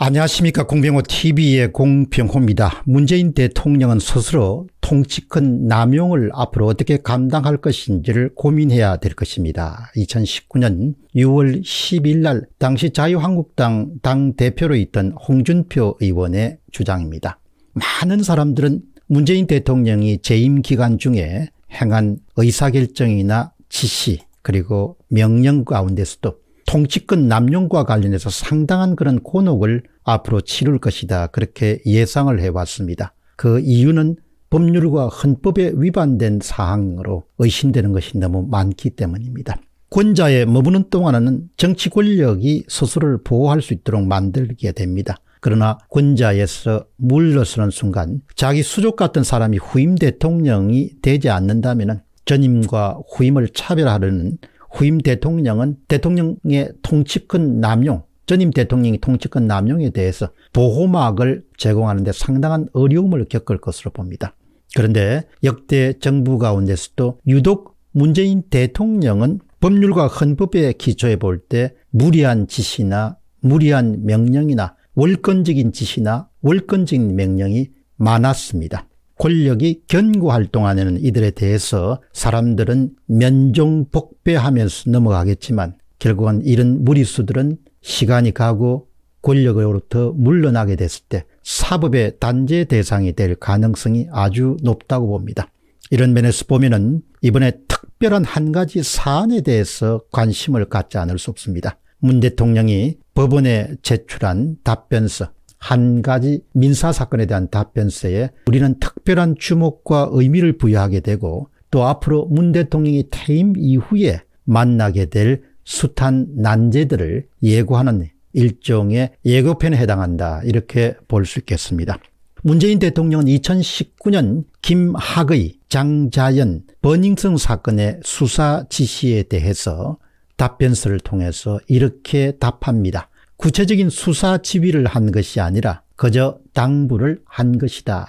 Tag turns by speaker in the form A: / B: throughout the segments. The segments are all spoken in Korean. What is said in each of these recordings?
A: 안녕하십니까 공병호TV의 공병호입니다. 문재인 대통령은 스스로 통치권 남용을 앞으로 어떻게 감당할 것인지를 고민해야 될 것입니다. 2019년 6월 10일 날 당시 자유한국당 당대표로 있던 홍준표 의원의 주장입니다. 많은 사람들은 문재인 대통령이 재임 기간 중에 행한 의사결정이나 지시 그리고 명령 가운데서도 통치권 남용과 관련해서 상당한 그런 곤혹을 앞으로 치룰 것이다 그렇게 예상을 해왔습니다. 그 이유는 법률과 헌법에 위반된 사항으로 의심되는 것이 너무 많기 때문입니다. 권자에 머무는 동안에는 정치 권력이 스스로를 보호할 수 있도록 만들게 됩니다. 그러나 권자에서 물러서는 순간 자기 수족 같은 사람이 후임 대통령이 되지 않는다면 전임과 후임을 차별하려는 후임 대통령은 대통령의 통치권 남용, 전임 대통령이 통치권 남용에 대해서 보호막을 제공하는 데 상당한 어려움을 겪을 것으로 봅니다. 그런데 역대 정부 가운데서도 유독 문재인 대통령은 법률과 헌법에 기초해 볼 때 무리한 지시나 무리한 명령이나 월권적인 지시나 월권적인 명령이 많았습니다. 권력이 견고할 동안에는 이들에 대해서 사람들은 면종복배하면서 넘어가겠지만 결국은 이런 무리수들은 시간이 가고 권력으로부터 물러나게 됐을 때 사법의 단죄 대상이 될 가능성이 아주 높다고 봅니다. 이런 면에서 보면은 이번에 특별한 한 가지 사안에 대해서 관심을 갖지 않을 수 없습니다. 문 대통령이 법원에 제출한 답변서 한 가지 민사 사건에 대한 답변서에 우리는 특별한 주목과 의미를 부여하게 되고 또 앞으로 문 대통령이 퇴임 이후에 만나게 될 숱한 난제들을 예고하는 일종의 예고편에 해당한다 이렇게 볼 수 있겠습니다. 문재인 대통령은 2019년 김학의, 장자연, 버닝썬 사건의 수사 지시에 대해서 답변서를 통해서 이렇게 답합니다. 구체적인 수사 지휘를 한 것이 아니라 그저 당부를 한 것이다.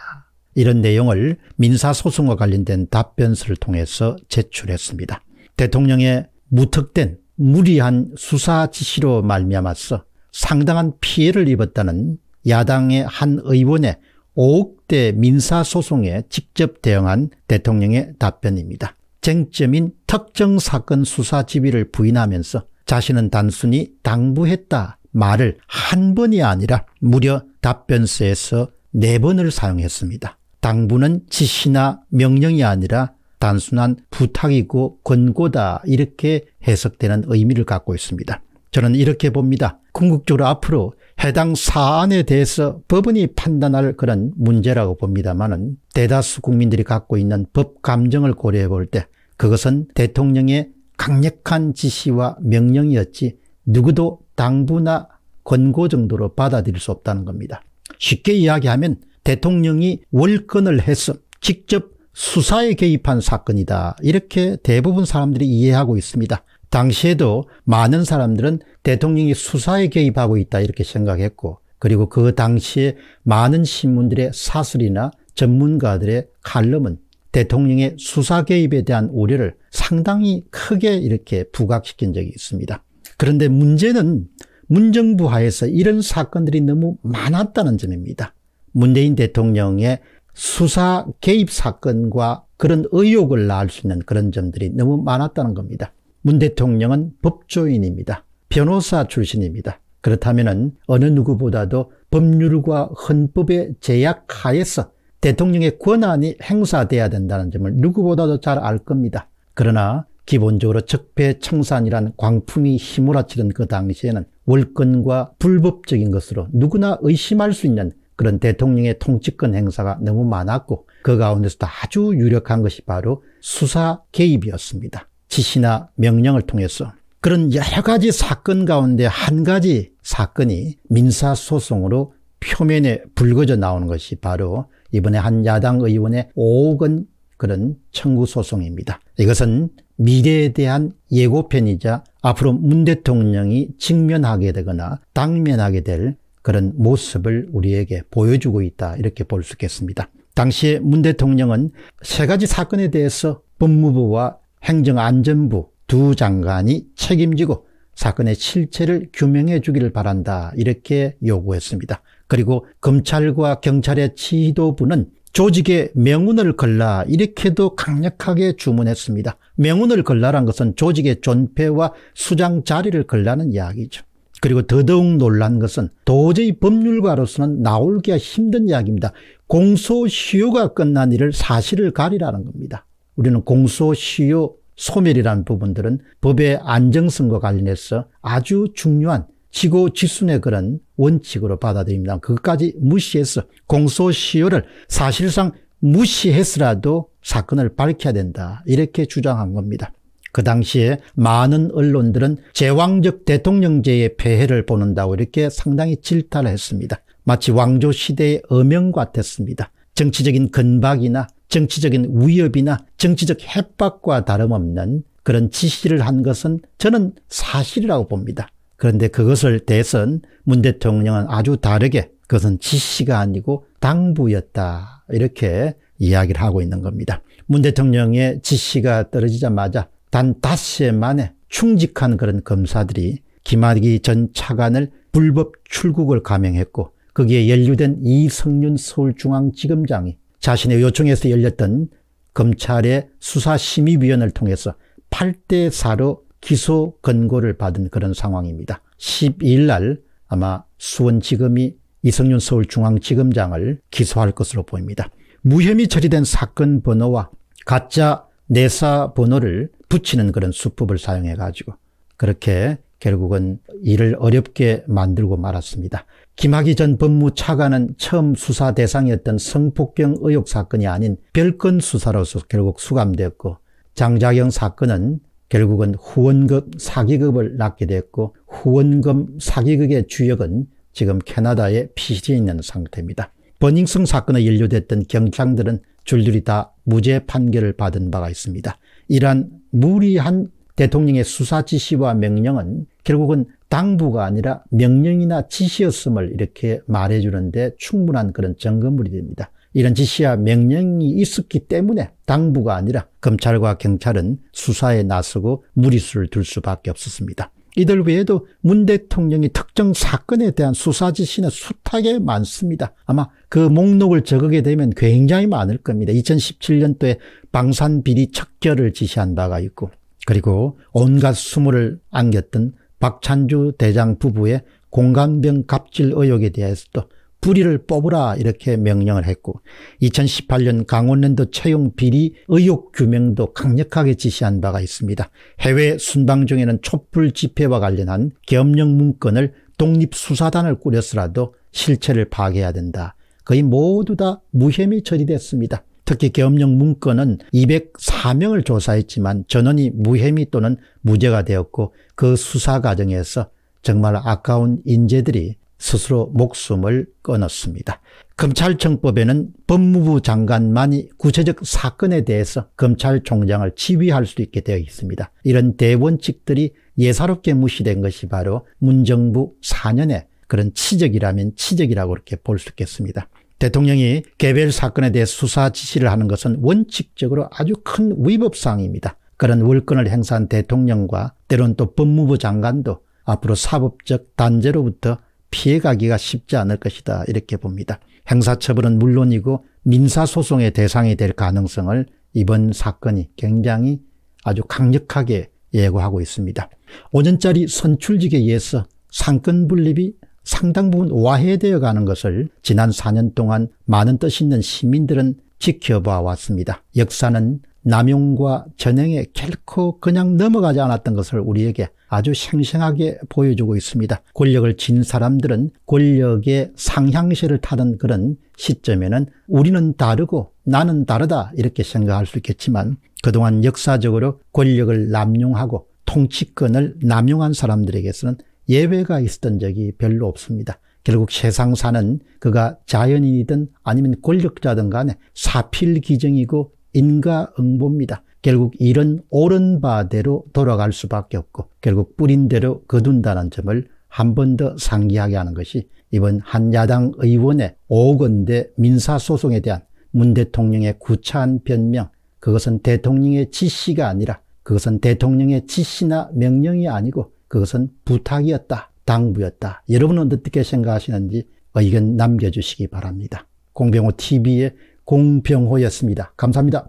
A: 이런 내용을 민사소송과 관련된 답변서를 통해서 제출했습니다. 대통령의 무턱된 무리한 수사 지시로 말미암아서 상당한 피해를 입었다는 야당의 한 의원의 5억대 민사소송에 직접 대응한 대통령의 답변입니다. 쟁점인 특정 사건 수사 지휘를 부인하면서 자신은 단순히 당부했다 말을 한 번이 아니라 무려 답변서에서 네 번을 사용했습니다. 당부는 지시나 명령이 아니라 단순한 부탁이고 권고다 이렇게 해석되는 의미를 갖고 있습니다. 저는 이렇게 봅니다. 궁극적으로 앞으로 해당 사안에 대해서 법원이 판단할 그런 문제라고 봅니다만 대다수 국민들이 갖고 있는 법 감정을 고려해 볼 때 그것은 대통령의 강력한 지시와 명령이었지 누구도 당부나 권고 정도로 받아들일 수 없다는 겁니다. 쉽게 이야기하면 대통령이 월권을 했음 직접 수사에 개입한 사건이다. 이렇게 대부분 사람들이 이해하고 있습니다. 당시에도 많은 사람들은 대통령이 수사에 개입하고 있다 이렇게 생각했고 그리고 그 당시에 많은 신문들의 사설이나 전문가들의 칼럼은 대통령의 수사 개입에 대한 우려를 상당히 크게 이렇게 부각시킨 적이 있습니다. 그런데 문제는 문정부 하에서 이런 사건들이 너무 많았다는 점입니다. 문재인 대통령의 수사 개입 사건과 그런 의혹을 낳을 수 있는 그런 점들이 너무 많았다는 겁니다. 문 대통령은 법조인입니다. 변호사 출신입니다. 그렇다면 어느 누구보다도 법률과 헌법의 제약 하에서 대통령의 권한이 행사돼야 된다는 점을 누구보다도 잘 알 겁니다. 그러나 기본적으로 적폐청산이란 광풍이 휘몰아치던 그 당시에는 월권과 불법적인 것으로 누구나 의심할 수 있는 그런 대통령의 통치권 행사가 너무 많았고 그 가운데서도 아주 유력한 것이 바로 수사 개입이었습니다. 지시나 명령을 통해서 그런 여러 가지 사건 가운데 한 가지 사건이 민사소송으로 표면에 불거져 나오는 것이 바로 이번에 한 야당 의원의 5억 원 그런 청구소송입니다. 이것은 미래에 대한 예고편이자 앞으로 문 대통령이 직면하게 되거나 당면하게 될 그런 모습을 우리에게 보여주고 있다 이렇게 볼 수 있겠습니다. 당시에 문 대통령은 세 가지 사건에 대해서 법무부와 행정안전부 두 장관이 책임지고 사건의 실체를 규명해 주기를 바란다 이렇게 요구했습니다. 그리고 검찰과 경찰의 지도부는 조직의 명운을 걸라 이렇게도 강력하게 주문했습니다. 명운을 걸라란 것은 조직의 존폐와 수장 자리를 걸라는 이야기죠. 그리고 더더욱 놀란 것은 도저히 법률가로서는 나올기가 힘든 이야기입니다. 공소시효가 끝난 일을 사실을 가리라는 겁니다. 우리는 공소시효 소멸이라는 부분들은 법의 안정성과 관련해서 아주 중요한 지구 지순의 그런 원칙으로 받아들입니다. 그것까지 무시해서 공소시효를 사실상 무시해서라도 사건을 밝혀야 된다 이렇게 주장한 겁니다. 그 당시에 많은 언론들은 제왕적 대통령제의 폐해를 보는다고 이렇게 상당히 질타를 했습니다. 마치 왕조 시대의 어명 같았습니다. 정치적인 근박이나 정치적인 위협이나 정치적 협박과 다름없는 그런 지시를 한 것은 저는 사실이라고 봅니다. 그런데 그것을 대선 문 대통령은 아주 다르게 그것은 지시가 아니고 당부였다 이렇게 이야기를 하고 있는 겁니다. 문 대통령의 지시가 떨어지자마자 단 닷새 만에 충직한 그런 검사들이 김학의 전 차관을 불법 출국을 감행했고 거기에 연루된 이성윤 서울중앙지검장이 자신의 요청에서 열렸던 검찰의 수사심의위원을 통해서 8대4로 기소 권고를 받은 그런 상황입니다. 12일 날 아마 수원지검이 이성윤 서울중앙지검장을 기소할 것으로 보입니다. 무혐의 처리된 사건 번호와 가짜 내사 번호를 붙이는 그런 수법을 사용해 가지고 그렇게 결국은 일을 어렵게 만들고 말았습니다. 김학의 전 법무차관은 처음 수사 대상이었던 성폭경 의혹 사건이 아닌 별건 수사로서 결국 수감되었고 장자경 사건은 결국은 후원금 사기극을 낳게 됐고 후원금 사기극의 주역은 지금 캐나다에 피신해 있는 상태입니다. 버닝성 사건에 연루됐던 경찰들은 줄줄이 다 무죄 판결을 받은 바가 있습니다. 이러한 무리한 대통령의 수사 지시와 명령은 결국은 당부가 아니라 명령이나 지시였음을 이렇게 말해주는데 충분한 그런 증거물이 됩니다. 이런 지시와 명령이 있었기 때문에 당부가 아니라 검찰과 경찰은 수사에 나서고 무리수를 둘 수밖에 없었습니다. 이들 외에도 문 대통령이 특정 사건에 대한 수사 지시는 숱하게 많습니다. 아마 그 목록을 적게 되면 굉장히 많을 겁니다. 2017년도에 방산 비리 척결을 지시한 바가 있고 그리고 온갖 수모를 안겼던 박찬주 대장 부부의 공간병 갑질 의혹에 대해서도 불의를 뽑으라 이렇게 명령을 했고 2018년 강원랜드 채용 비리 의혹 규명도 강력하게 지시한 바가 있습니다. 해외 순방 중에는 촛불 집회와 관련한 겸령 문건을 독립수사단을 꾸려서라도 실체를 파괴해야 된다. 거의 모두 다 무혐의 처리됐습니다. 특히 겸령 문건은 204명을 조사했지만 전원이 무혐의 또는 무죄가 되었고 그 수사 과정에서 정말 아까운 인재들이 스스로 목숨을 끊었습니다. 검찰청법에는 법무부 장관만이 구체적 사건에 대해서 검찰총장을 지휘할 수 있게 되어 있습니다. 이런 대원칙들이 예사롭게 무시된 것이 바로 문정부 4년의 그런 치적이라면 치적이라고 이렇게 볼 수 있겠습니다. 대통령이 개별 사건에 대해 수사 지시를 하는 것은 원칙적으로 아주 큰 위법사항입니다. 그런 월권을 행사한 대통령과 때론 또 법무부 장관도 앞으로 사법적 단죄로부터 피해가기가 쉽지 않을 것이다 이렇게 봅니다. 행사처벌은 물론이고 민사소송의 대상이 될 가능성을 이번 사건이 굉장히 아주 강력하게 예고하고 있습니다. 5년짜리 선출직에 의해서 상권 분립이 상당 부분 와해되어 가는 것을 지난 4년 동안 많은 뜻 있는 시민들은 지켜봐 왔습니다. 역사는 남용과 전형에 결코 그냥 넘어가지 않았던 것을 우리에게 아주 생생하게 보여주고 있습니다. 권력을 진 사람들은 권력의 상향시를 타던 그런 시점에는 우리는 다르고 나는 다르다 이렇게 생각할 수 있겠지만 그동안 역사적으로 권력을 남용하고 통치권을 남용한 사람들에게서는 예외가 있었던 적이 별로 없습니다. 결국 세상사는 그가 자연인이든 아니면 권력자든 간에 사필기정이고 인과응보입니다. 결국 일은 옳은 바대로 돌아갈 수밖에 없고 결국 뿌린 대로 거둔다는 점을 한 번 더 상기하게 하는 것이 이번 한 야당 의원의 5억 대 민사소송에 대한 문 대통령의 구차한 변명 그것은 대통령의 지시가 아니라 그것은 대통령의 지시나 명령이 아니고 그것은 부탁이었다. 당부였다. 여러분은 어떻게 생각하시는지 의견 남겨주시기 바랍니다. 공병호 TV의 공병호였습니다. 감사합니다.